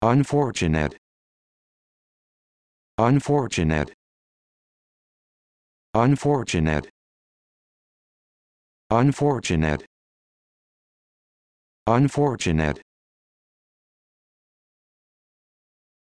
Unfortunate. Unfortunate. Unfortunate. Unfortunate. Unfortunate.